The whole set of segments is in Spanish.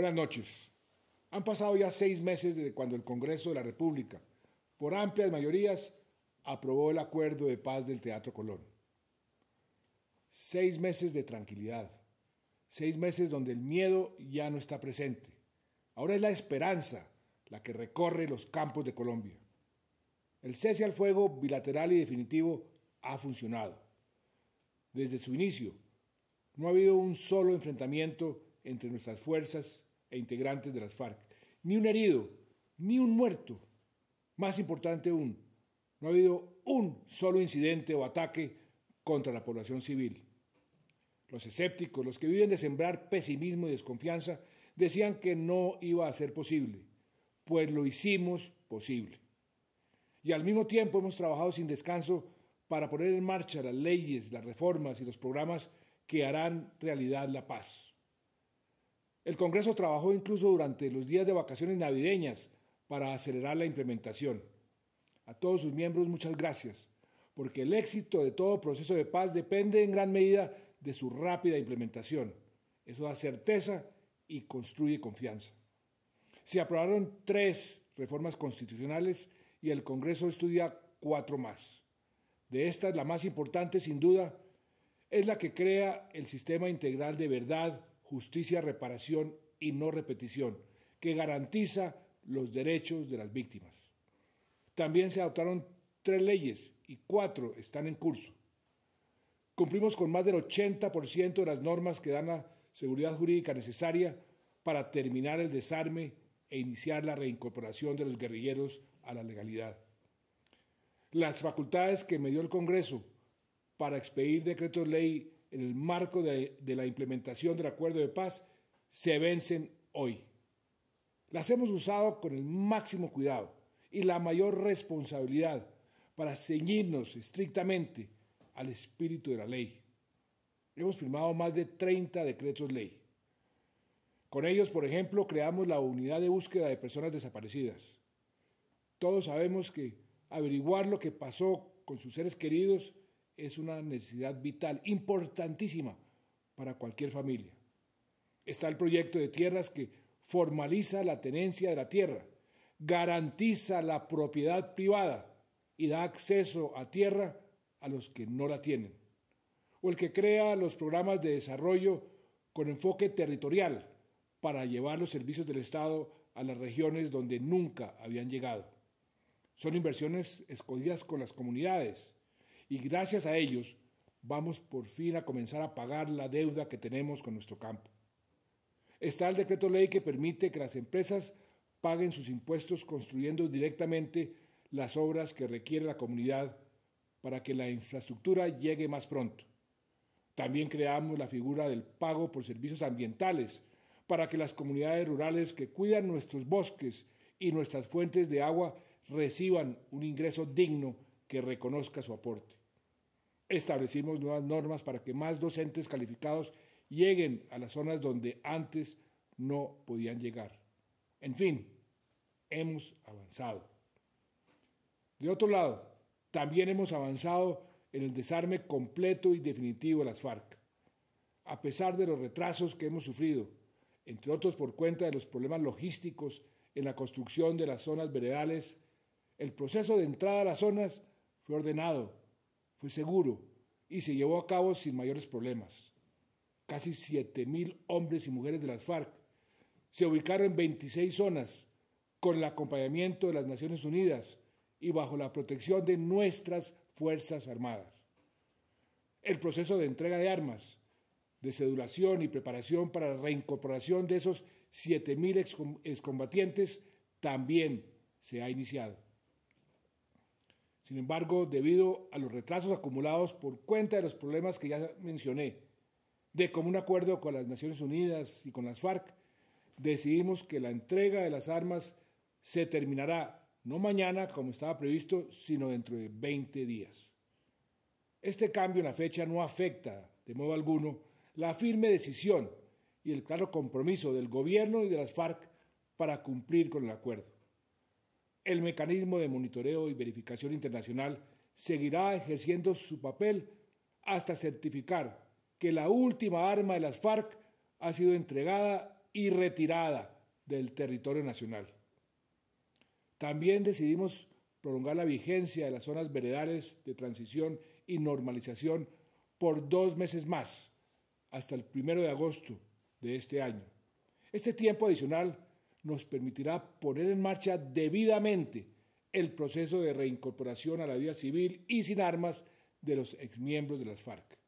Buenas noches. Han pasado ya seis meses desde cuando el Congreso de la República, por amplias mayorías, aprobó el acuerdo de paz del Teatro Colón. Seis meses de tranquilidad, seis meses donde el miedo ya no está presente. Ahora es la esperanza la que recorre los campos de Colombia. El cese al fuego bilateral y definitivo ha funcionado. Desde su inicio, no ha habido un solo enfrentamiento entre nuestras fuerzas e integrantes de las FARC. Ni un herido, ni un muerto. Más importante aún, no ha habido un solo incidente o ataque contra la población civil. Los escépticos, los que viven de sembrar pesimismo y desconfianza, decían que no iba a ser posible, pues lo hicimos posible. Y al mismo tiempo hemos trabajado sin descanso para poner en marcha las leyes, las reformas y los programas que harán realidad la paz. El Congreso trabajó incluso durante los días de vacaciones navideñas para acelerar la implementación. A todos sus miembros muchas gracias, porque el éxito de todo proceso de paz depende en gran medida de su rápida implementación. Eso da certeza y construye confianza. Se aprobaron tres reformas constitucionales y el Congreso estudia cuatro más. De estas, la más importante, sin duda, es la que crea el sistema integral de verdad, justicia, reparación y no repetición, que garantiza los derechos de las víctimas. También se adoptaron tres leyes y cuatro están en curso. Cumplimos con más del 80% de las normas que dan la seguridad jurídica necesaria para terminar el desarme e iniciar la reincorporación de los guerrilleros a la legalidad. Las facultades que me dio el Congreso para expedir decretos ley en el marco de, la implementación del acuerdo de paz se vencen hoy. Las hemos usado con el máximo cuidado y la mayor responsabilidad para ceñirnos estrictamente al espíritu de la ley. Hemos firmado más de 30 decretos ley. Con ellos, por ejemplo, creamos la unidad de búsqueda de personas desaparecidas. Todos sabemos que averiguar lo que pasó con sus seres queridos es una necesidad vital, importantísima para cualquier familia. Está el proyecto de tierras que formaliza la tenencia de la tierra, garantiza la propiedad privada y da acceso a tierra a los que no la tienen. O el que crea los programas de desarrollo con enfoque territorial para llevar los servicios del Estado a las regiones donde nunca habían llegado. Son inversiones escogidas con las comunidades y gracias a ellos vamos por fin a comenzar a pagar la deuda que tenemos con nuestro campo. Está el decreto ley que permite que las empresas paguen sus impuestos construyendo directamente las obras que requiere la comunidad para que la infraestructura llegue más pronto. También creamos la figura del pago por servicios ambientales para que las comunidades rurales que cuidan nuestros bosques y nuestras fuentes de agua reciban un ingreso digno que reconozca su aporte establecimos nuevas normas para que más docentes calificados lleguen a las zonas donde antes no podían llegar. En fin, hemos avanzado. De otro lado, también hemos avanzado en el desarme completo y definitivo de las FARC. A pesar de los retrasos que hemos sufrido, entre otros por cuenta de los problemas logísticos en la construcción de las zonas veredales, el proceso de entrada a las zonas fue ordenado fue seguro y se llevó a cabo sin mayores problemas. Casi 7.000 hombres y mujeres de las FARC se ubicaron en 26 zonas con el acompañamiento de las Naciones Unidas y bajo la protección de nuestras Fuerzas Armadas. El proceso de entrega de armas, de sedulación y preparación para la reincorporación de esos 7.000 excombatientes también se ha iniciado. Sin embargo, debido a los retrasos acumulados por cuenta de los problemas que ya mencioné, de común acuerdo con las Naciones Unidas y con las FARC, decidimos que la entrega de las armas se terminará no mañana como estaba previsto, sino dentro de 20 días. Este cambio en la fecha no afecta de modo alguno la firme decisión y el claro compromiso del gobierno y de las FARC para cumplir con el acuerdo. El mecanismo de monitoreo y verificación internacional seguirá ejerciendo su papel hasta certificar que la última arma de las FARC ha sido entregada y retirada del territorio nacional. También decidimos prolongar la vigencia de las zonas veredales de transición y normalización por dos meses más, hasta el primero de agosto de este año. Este tiempo adicional nos permitirá poner en marcha debidamente el proceso de reincorporación a la vida civil y sin armas de los exmiembros de las FARC.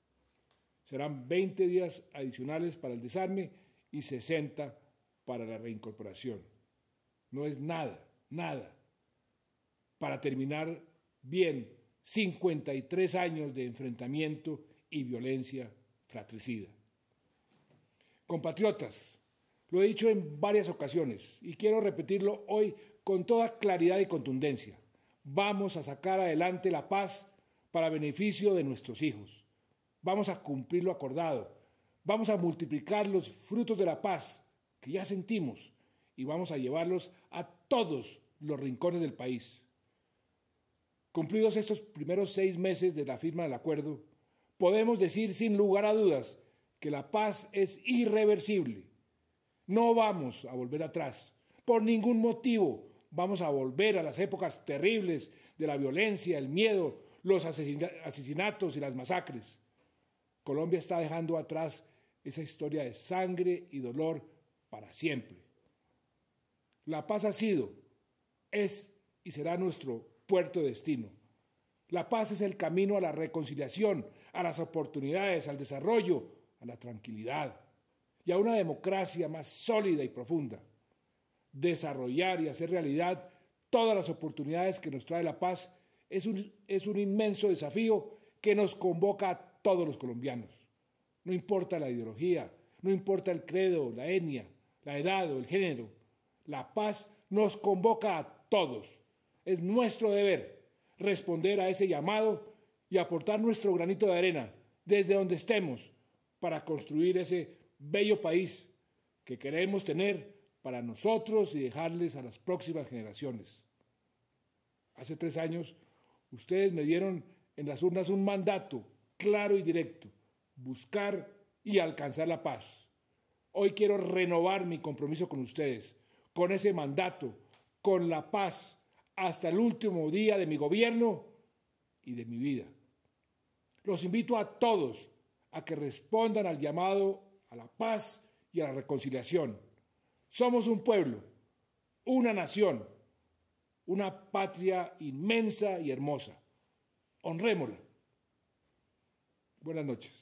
Serán 20 días adicionales para el desarme y 60 para la reincorporación. No es nada, nada. Para terminar bien 53 años de enfrentamiento y violencia fratricida. Compatriotas, lo he dicho en varias ocasiones y quiero repetirlo hoy con toda claridad y contundencia. Vamos a sacar adelante la paz para beneficio de nuestros hijos. Vamos a cumplir lo acordado. Vamos a multiplicar los frutos de la paz que ya sentimos y vamos a llevarlos a todos los rincones del país. Cumplidos estos primeros seis meses de la firma del acuerdo, podemos decir sin lugar a dudas que la paz es irreversible no vamos a volver atrás. Por ningún motivo vamos a volver a las épocas terribles de la violencia, el miedo, los asesinatos y las masacres. Colombia está dejando atrás esa historia de sangre y dolor para siempre. La paz ha sido, es y será nuestro puerto de destino. La paz es el camino a la reconciliación, a las oportunidades, al desarrollo, a la tranquilidad y a una democracia más sólida y profunda. Desarrollar y hacer realidad todas las oportunidades que nos trae la paz es un, inmenso desafío que nos convoca a todos los colombianos. No importa la ideología, no importa el credo, la etnia, la edad o el género, la paz nos convoca a todos. Es nuestro deber responder a ese llamado y aportar nuestro granito de arena desde donde estemos para construir ese bello país que queremos tener para nosotros y dejarles a las próximas generaciones. Hace tres años, ustedes me dieron en las urnas un mandato claro y directo, buscar y alcanzar la paz. Hoy quiero renovar mi compromiso con ustedes, con ese mandato, con la paz, hasta el último día de mi gobierno y de mi vida. Los invito a todos a que respondan al llamado a la paz y a la reconciliación. Somos un pueblo, una nación, una patria inmensa y hermosa. Honrémosla. Buenas noches.